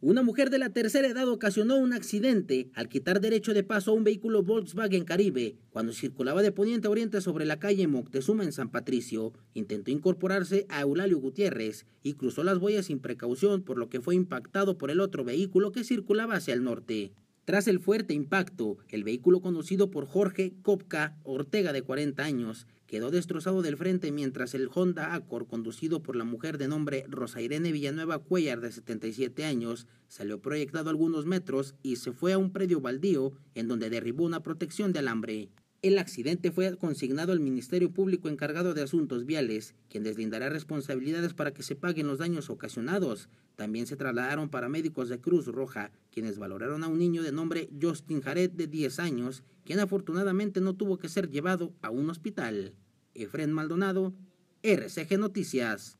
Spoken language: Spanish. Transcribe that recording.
Una mujer de la tercera edad ocasionó un accidente al quitar derecho de paso a un vehículo Volkswagen Caribe cuando circulaba de poniente a oriente sobre la calle Moctezuma en San Patricio. Intentó incorporarse a Eulalio Gutiérrez y cruzó las boyas sin precaución, por lo que fue impactado por el otro vehículo que circulaba hacia el norte. Tras el fuerte impacto, el vehículo conducido por Jorge Copca Ortega, de 40 años, quedó destrozado del frente mientras el Honda Accord, conducido por la mujer de nombre Rosa Irene Villanueva Cuellar, de 77 años, salió proyectado algunos metros y se fue a un predio baldío en donde derribó una protección de alambre. El accidente fue consignado al Ministerio Público encargado de Asuntos Viales, quien deslindará responsabilidades para que se paguen los daños ocasionados. También se trasladaron paramédicos de Cruz Roja, quienes valoraron a un niño de nombre Justin Jared de 10 años, quien afortunadamente no tuvo que ser llevado a un hospital. Efren Maldonado, RCG Noticias.